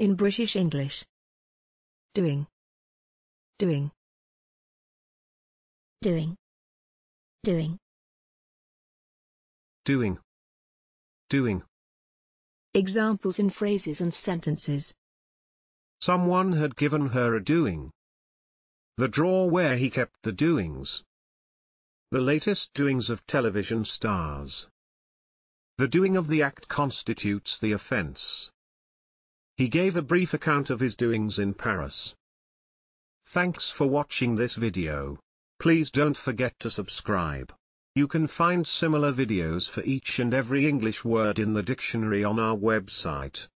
in British English. Doing. Doing. Doing. Doing. Doing. Doing. Examples in phrases and sentences. Someone had given her a doing. The drawer where he kept the doings. The latest doings of television stars. The doing of the act constitutes the offence. He gave a brief account of his doings in Paris. Thanks for watching this video. Please don't forget to subscribe. You can find similar videos for each and every English word in the dictionary on our website.